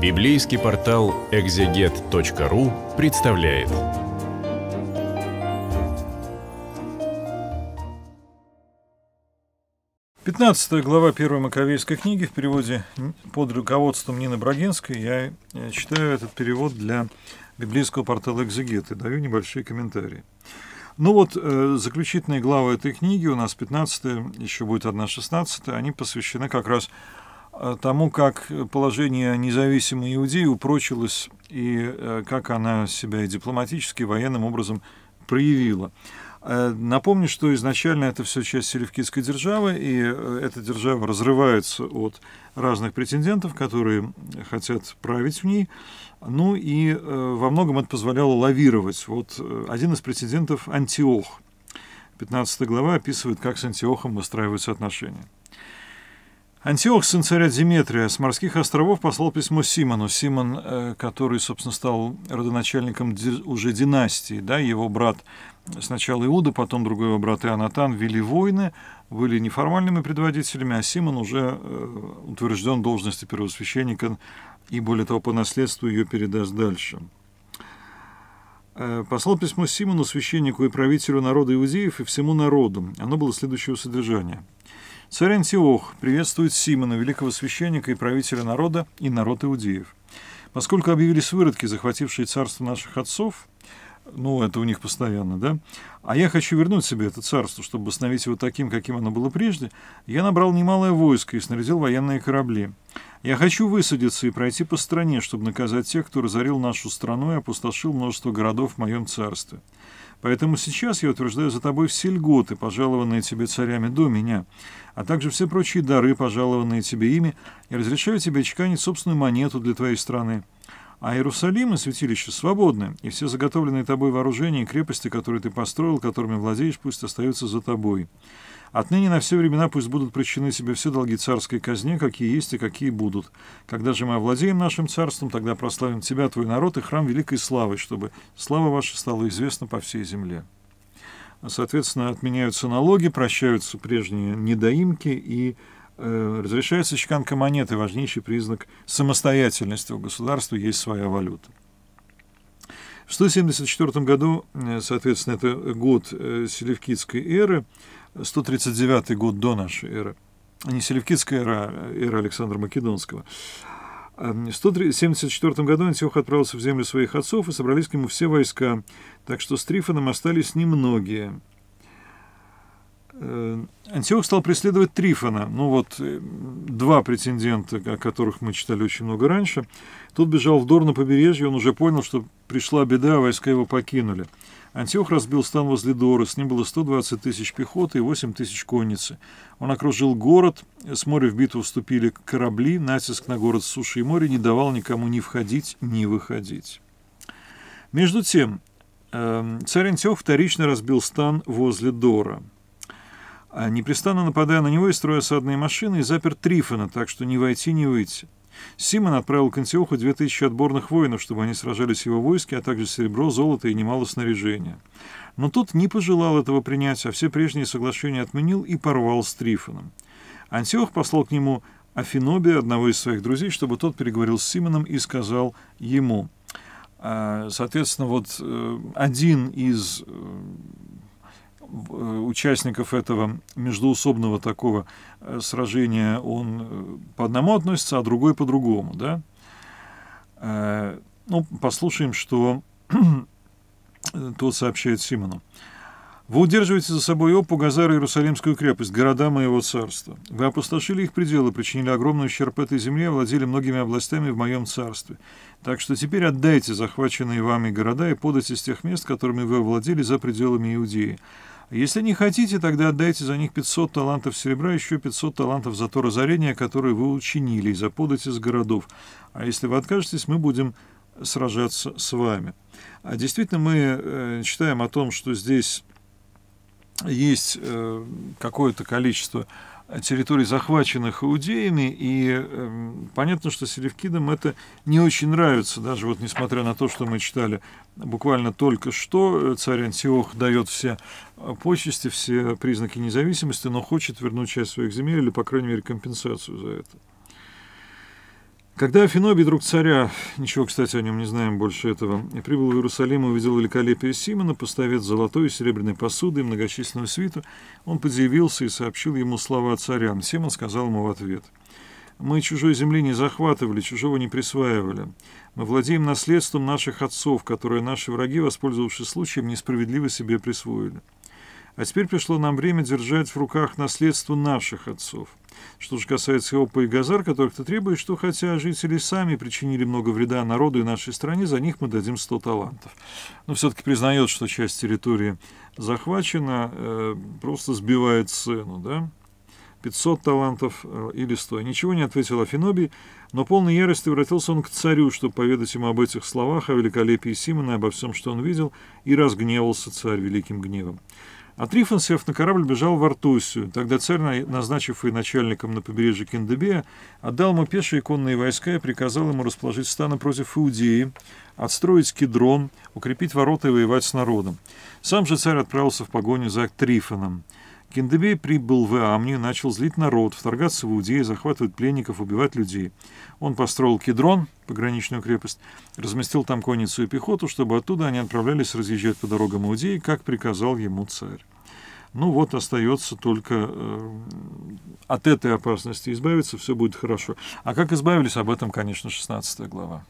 Библейский портал экзегет.ру представляет. Пятнадцатая глава первой Маковейской книги в переводе под руководством Нины Брагинской. Я э, читаю этот перевод для библейского портала «Экзегет» и даю небольшие комментарии. Ну вот, э, заключительные главы этой книги, у нас 15 еще будет одна 16 они посвящены как раз а тому, как положение независимой Иудеи упрочилось и э, как она себя и дипломатически, и военным образом проявила. Э, напомню, что изначально это все часть селевкидской державы, и э, эта держава разрывается от разных претендентов, которые хотят править в ней. Ну и во многом это позволяло лавировать. Вот один из претендентов – Антиох. 15 глава описывает, как с Антиохом выстраиваются отношения. Антиох, сын царя Диметрия, с морских островов послал письмо Симону. Симон, э, который, собственно, стал родоначальником уже династии, да, его брат сначала Иуда, потом другой его брат Ионатан вели войны, были неформальными предводителями, а Симон уже э, утвержден в должности первосвященника и, более того, по наследству ее передаст дальше э, послал письмо Симону, священнику и правителю народа иудеев и всему народу. Оно было следующего содержания – Царь Антиох приветствует Симона, великого священника и правителя народа, и народ иудеев. Поскольку объявились выродки, захватившие царство наших отцов, ну, это у них постоянно, да? А я хочу вернуть себе это царство, чтобы восстановить его таким, каким оно было прежде. Я набрал немалое войско и снарядил военные корабли. Я хочу высадиться и пройти по стране, чтобы наказать тех, кто разорил нашу страну и опустошил множество городов в моем царстве. Поэтому сейчас я утверждаю за тобой все льготы, пожалованные тебе царями до меня, а также все прочие дары, пожалованные тебе ими, и разрешаю тебе чеканить собственную монету для твоей страны. А Иерусалим и святилище свободны, и все заготовленные тобой вооружения и крепости, которые ты построил, которыми владеешь, пусть остаются за тобой. Отныне на все времена пусть будут прощены себе все долги царской казне, какие есть и какие будут. Когда же мы овладеем нашим царством, тогда прославим Тебя, Твой народ и храм великой славы, чтобы слава ваша стала известна по всей земле». Соответственно, отменяются налоги, прощаются прежние недоимки и э, разрешается чеканка монеты, важнейший признак самостоятельности у государства, есть своя валюта. В 174 году, э, соответственно, это год э, Селевкидской эры, 139 год до нашей эры. А не селевкидская эра, а эра Александра Македонского. Эм, в 174 году Антиох отправился в землю своих отцов, и собрались к нему все войска, так что с Трифоном остались немногие. Эм, Антиох стал преследовать Трифона. Ну вот, э, два претендента, о которых мы читали очень много раньше. Тот бежал в Дор на побережье, он уже понял, что пришла беда, войска его покинули. Антиох разбил стан возле Доры, с ним было 120 тысяч пехоты и 8 тысяч конницы. Он окружил город, с моря в битву вступили корабли, натиск на город с суши и моря не давал никому ни входить, ни выходить. Между тем, эм, царь Антиох вторично разбил стан возле Дора – а непрестанно нападая на него и строя осадные машины, и запер Трифона, так что ни войти, ни выйти. Симон отправил к Антиоху 2000 отборных воинов, чтобы они сражались в его войске, а также серебро, золото и немало снаряжения. Но тот не пожелал этого принять, а все прежние соглашения отменил и порвал с Трифоном. Антиох послал к нему Афинобия, одного из своих друзей, чтобы тот переговорил с Симоном и сказал ему. «А, соответственно, вот э, один из э, Э, участников этого междуусобного такого э, сражения он э, по одному относится, а другой по другому, да? Ну, послушаем, что тот сообщает Симону. Вы удерживаете за собой Опу, Газар и Иерусалимскую крепость, города моего царства. Вы опустошили их пределы, причинили огромный ущерб этой земле, владели многими областями в моем царстве. Так что теперь отдайте захваченные вами города и подайте с тех мест, которыми вы владели за пределами Иудеи. Если не хотите, тогда отдайте за них 500 талантов серебра, еще 500 талантов за то разорение, которое вы учинили, и заподать из городов. А если вы откажетесь, мы будем сражаться с вами. А действительно, мы э, читаем о том, что здесь есть э, какое-то количество территорий, захваченных иудеями, и э, понятно, что селевкидам это не очень нравится, даже вот несмотря на то, что мы читали буквально только что, э, царь Антиох дает все э, почести, все признаки независимости, но хочет вернуть часть своих земель или, по крайней мере, компенсацию за это. Когда Афинобий, друг царя, ничего, кстати, о нем не знаем больше этого, и прибыл в Иерусалим и увидел великолепие Симона, поставец золотой и серебряной посуды и многочисленную свиту, он подъявился и сообщил ему слова царям. Симон сказал ему в ответ. «Мы чужой земли не захватывали, чужого не присваивали. Мы владеем наследством наших отцов, которые наши враги, воспользовавшись случаем, несправедливо себе присвоили. А теперь пришло нам время держать в руках наследство наших отцов». Что же касается ОПА и Газар, которых ты требуешь, что хотя жители сами причинили много вреда народу и нашей стране, за них мы дадим 100 талантов. Но все-таки признает, что часть территории захвачена, э, просто сбивает цену, да? 500 талантов э, или 100. Ничего не ответил Афинобий, но полной ярости обратился он к царю, чтобы поведать ему об этих словах, о великолепии Симона, и обо всем, что он видел, и разгневался царь великим гневом. А сев на корабль бежал в Артусию. Тогда царь, назначив и начальником на побережье Кендебея, отдал ему пешие конные войска и приказал ему расположить станы против Иудеи, отстроить кедрон, укрепить ворота и воевать с народом. Сам же царь отправился в погоню за Трифоном. Кендебей прибыл в Амни, начал злить народ, вторгаться в Иудеи, захватывать пленников, убивать людей. Он построил Кедрон, пограничную крепость, разместил там конницу и пехоту, чтобы оттуда они отправлялись разъезжать по дорогам Иудеи, как приказал ему царь. Ну вот остается только э, от этой опасности избавиться, все будет хорошо. А как избавились, об этом, конечно, 16 глава.